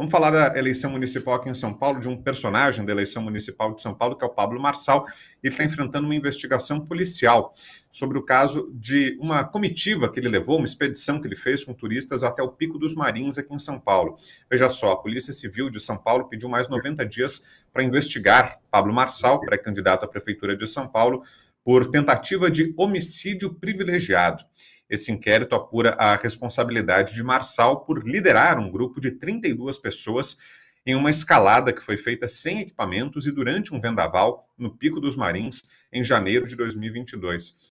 Vamos falar da eleição municipal aqui em São Paulo, de um personagem da eleição municipal de São Paulo, que é o Pablo Marçal. Ele está enfrentando uma investigação policial sobre o caso de uma comitiva que ele levou, uma expedição que ele fez com turistas até o Pico dos Marins, aqui em São Paulo. Veja só, a Polícia Civil de São Paulo pediu mais 90 dias para investigar Pablo Marçal, pré-candidato à Prefeitura de São Paulo, por tentativa de homicídio privilegiado. Esse inquérito apura a responsabilidade de Marçal por liderar um grupo de 32 pessoas em uma escalada que foi feita sem equipamentos e durante um vendaval no Pico dos Marins em janeiro de 2022.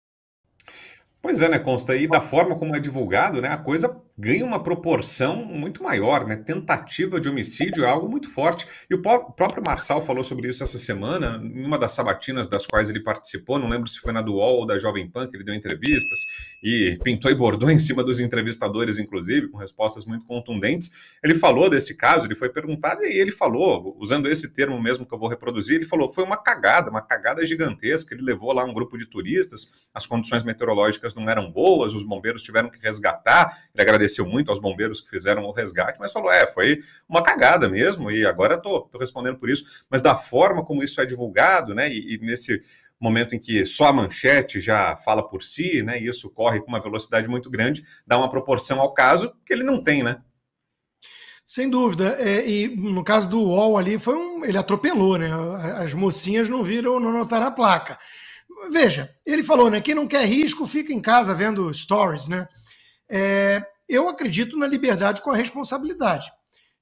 Pois é, né, consta aí da forma como é divulgado, né, a coisa ganha uma proporção muito maior, né? Tentativa de homicídio é algo muito forte. E o próprio Marçal falou sobre isso essa semana, em uma das sabatinas das quais ele participou, não lembro se foi na do UOL ou da Jovem Pan, que ele deu entrevistas e pintou e bordou em cima dos entrevistadores, inclusive, com respostas muito contundentes. Ele falou desse caso, ele foi perguntado e ele falou, usando esse termo mesmo que eu vou reproduzir, ele falou: foi uma cagada, uma cagada gigantesca. Ele levou lá um grupo de turistas, as condições meteorológicas não eram boas, os bombeiros tiveram que resgatar. Ele agradeceu agradeceu muito aos bombeiros que fizeram o resgate, mas falou: é, foi uma cagada mesmo, e agora estou respondendo por isso. Mas da forma como isso é divulgado, né, e, e nesse momento em que só a manchete já fala por si, né, e isso corre com uma velocidade muito grande, dá uma proporção ao caso que ele não tem, né? Sem dúvida. É, e no caso do UOL ali, foi um, ele atropelou, né? As mocinhas não viram, não notaram a placa. Veja, ele falou, né? Quem não quer risco fica em casa vendo stories, né? É, eu acredito na liberdade com a responsabilidade.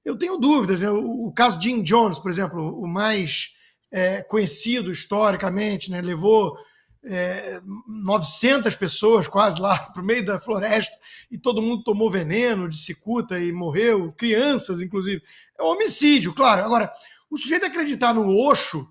Eu tenho dúvidas. Né? O, caso de Jim Jones, por exemplo, o mais é, conhecido historicamente, né? levou é, 900 pessoas quase lá para o meio da floresta e todo mundo tomou veneno de cicuta e morreu, crianças inclusive. É um homicídio, claro. Agora, o sujeito acreditar no Oxo,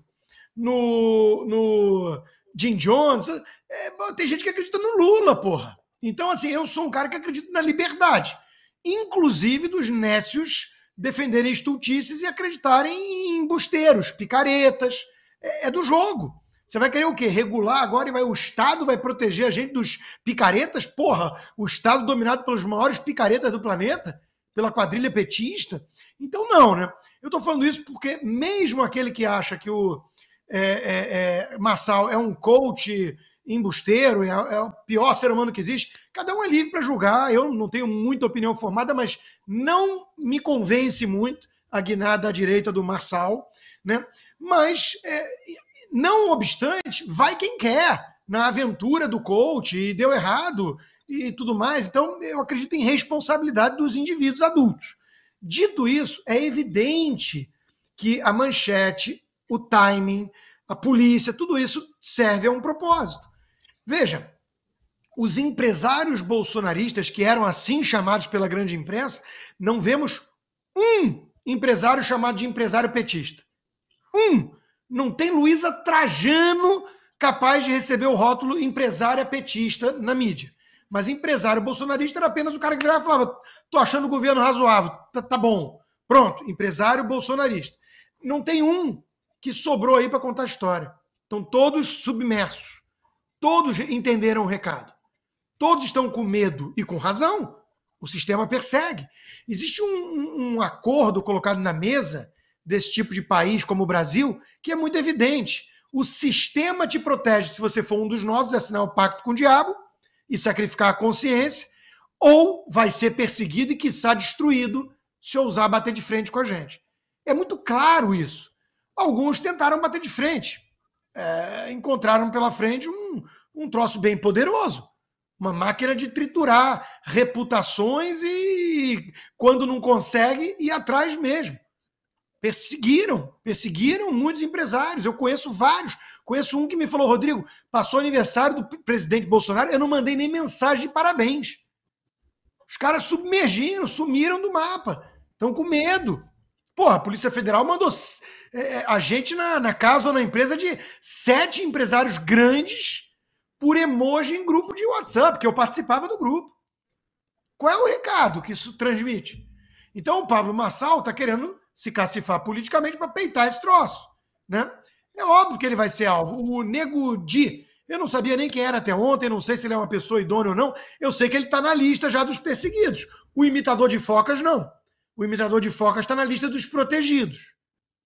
no, no Jim Jones, é, tem gente que acredita no Lula, porra. Então, assim, eu sou um cara que acredito na liberdade, inclusive dos nécios defenderem estultices e acreditarem em busteiros, picaretas. É, é do jogo. Você vai querer o quê? Regular agora e vai o Estado vai proteger a gente dos picaretas? Porra, o Estado dominado pelos maiores picaretas do planeta, pela quadrilha petista? Então, não, né? Eu estou falando isso porque, mesmo aquele que acha que o é, é, é Massal é um coach embusteiro, é, é, o pior ser humano que existe. Cada um é livre para julgar. Eu não tenho muita opinião formada, mas não me convence muito a guinada à direita do Marçal, né? Mas é, não obstante, vai quem quer na aventura do coach e deu errado e tudo mais. Então, eu acredito em responsabilidade dos indivíduos adultos. Dito isso, é evidente que a manchete, o timing, a polícia, tudo isso serve a um propósito. Veja, os empresários bolsonaristas, que eram assim chamados pela grande imprensa, não vemos um empresário chamado de empresário petista. Um! Não tem Luísa Trajano capaz de receber o rótulo empresária petista na mídia. Mas empresário bolsonarista era apenas o cara que virava falava: tô achando o governo razoável, tá, tá bom. Pronto, empresário bolsonarista. Não tem um que sobrou aí para contar a história. Estão todos submersos. Todos entenderam o recado. Todos estão com medo e com razão. O sistema persegue. Existe um, um acordo colocado na mesa desse tipo de país como o Brasil que é muito evidente. O sistema te protege se você for um dos nossos, assinar um pacto com o diabo e sacrificar a consciência, ou vai ser perseguido e, quiçá, destruído se ousar bater de frente com a gente. É muito claro isso. Alguns tentaram bater de frente, é, encontraram pela frente um, um troço bem poderoso. Uma máquina de triturar reputações e, quando não consegue, ir atrás mesmo. Perseguiram, perseguiram muitos empresários. Eu conheço vários. Conheço um que me falou: Rodrigo, passou aniversário do presidente Bolsonaro, eu não mandei nem mensagem de parabéns. Os caras submergiram, sumiram do mapa. Estão com medo. Porra, a Polícia Federal mandou é, é, a gente, na, na casa ou na empresa, de sete empresários grandes por emoji em grupo de WhatsApp, que eu participava do grupo. Qual é o recado que isso transmite? Então o Pablo Massal está querendo se cacifar politicamente para peitar esse troço. Né? É óbvio que ele vai ser alvo. O Nego Di, eu não sabia nem quem era até ontem, não sei se ele é uma pessoa idônea ou não. Eu sei que ele está na lista já dos perseguidos. O imitador de focas, não o imitador de foca está na lista dos protegidos.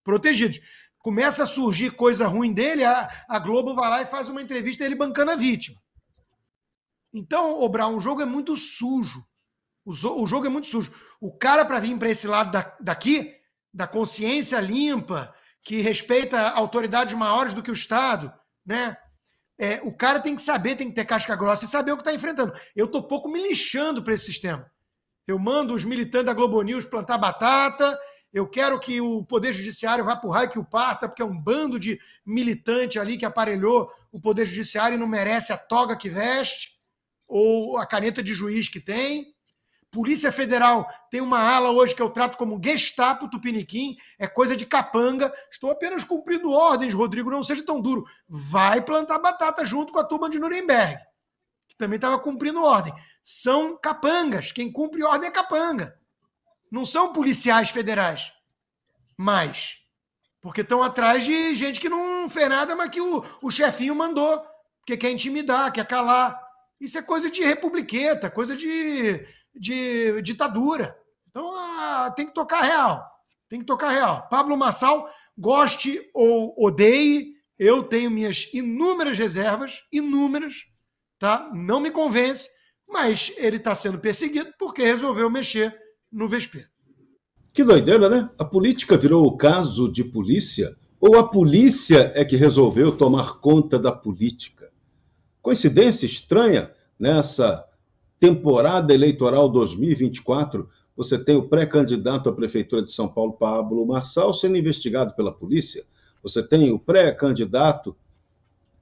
Protegidos. Começa a surgir coisa ruim dele, a, a Globo vai lá e faz uma entrevista ele bancando a vítima. Então, Obrar, um jogo é muito sujo. O, o jogo é muito sujo. O cara, para vir para esse lado da, daqui, da consciência limpa, que respeita autoridades maiores do que o Estado, né? É, o cara tem que saber, tem que ter casca grossa e saber o que está enfrentando. Eu estou pouco me lixando para esse sistema eu mando os militantes da Globo News plantar batata, eu quero que o Poder Judiciário vá para o raio que o parta, porque é um bando de militante ali que aparelhou o Poder Judiciário e não merece a toga que veste ou a caneta de juiz que tem. Polícia Federal tem uma ala hoje que eu trato como Gestapo Tupiniquim, é coisa de capanga. Estou apenas cumprindo ordens, Rodrigo, não seja tão duro. Vai plantar batata junto com a turma de Nuremberg, que também estava cumprindo ordem são capangas. Quem cumpre ordem é capanga. Não são policiais federais. Mas. Porque estão atrás de gente que não fez nada, mas que o, o chefinho mandou. Porque quer intimidar, quer calar. Isso é coisa de republiqueta, coisa de, de ditadura. Então ah, tem que tocar real. Tem que tocar real. Pablo Massal, goste ou odeie, eu tenho minhas inúmeras reservas, inúmeras, tá? Não me convence, mas ele está sendo perseguido porque resolveu mexer no vespeiro. Que doideira, né? A política virou o caso de polícia ou a polícia é que resolveu tomar conta da política? Coincidência estranha nessa temporada eleitoral 2024. Você tem o pré-candidato à Prefeitura de São Paulo, Pablo Marçal, sendo investigado pela polícia. Você tem o pré-candidato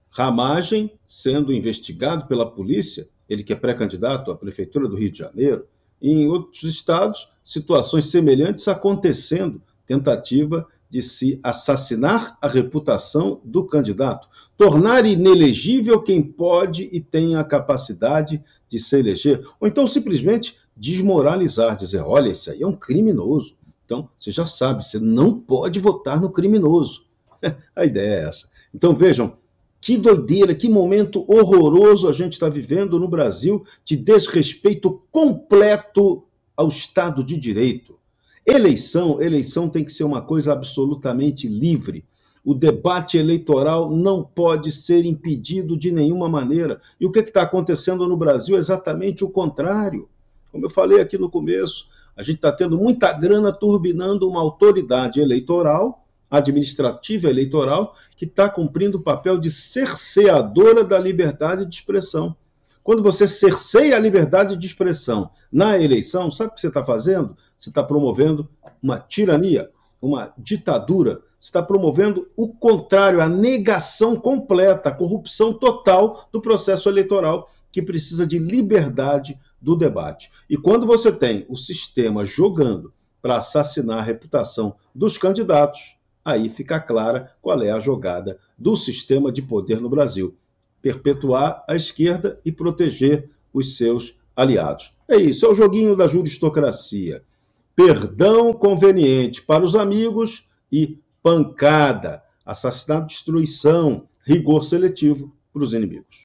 Ramagem sendo investigado pela polícia ele que é pré-candidato à Prefeitura do Rio de Janeiro, e em outros estados, situações semelhantes acontecendo, tentativa de se assassinar a reputação do candidato, tornar inelegível quem pode e tem a capacidade de se eleger, ou então simplesmente desmoralizar, dizer, olha, esse aí é um criminoso. Então, você já sabe, você não pode votar no criminoso. a ideia é essa. Então, vejam, que doideira, que momento horroroso a gente está vivendo no Brasil de desrespeito completo ao Estado de Direito. Eleição, eleição tem que ser uma coisa absolutamente livre. O debate eleitoral não pode ser impedido de nenhuma maneira. E o que é está acontecendo no Brasil é exatamente o contrário. Como eu falei aqui no começo, a gente está tendo muita grana turbinando uma autoridade eleitoral administrativa eleitoral que está cumprindo o papel de cerceadora da liberdade de expressão. Quando você cerceia a liberdade de expressão na eleição, sabe o que você está fazendo? Você está promovendo uma tirania, uma ditadura. Você está promovendo o contrário, a negação completa, a corrupção total do processo eleitoral que precisa de liberdade do debate. E quando você tem o sistema jogando para assassinar a reputação dos candidatos, aí fica clara qual é a jogada do sistema de poder no Brasil: perpetuar a esquerda e proteger os seus aliados. É isso, é o joguinho da juristocracia. Perdão conveniente para os amigos e pancada, assassinato, destruição, rigor seletivo para os inimigos.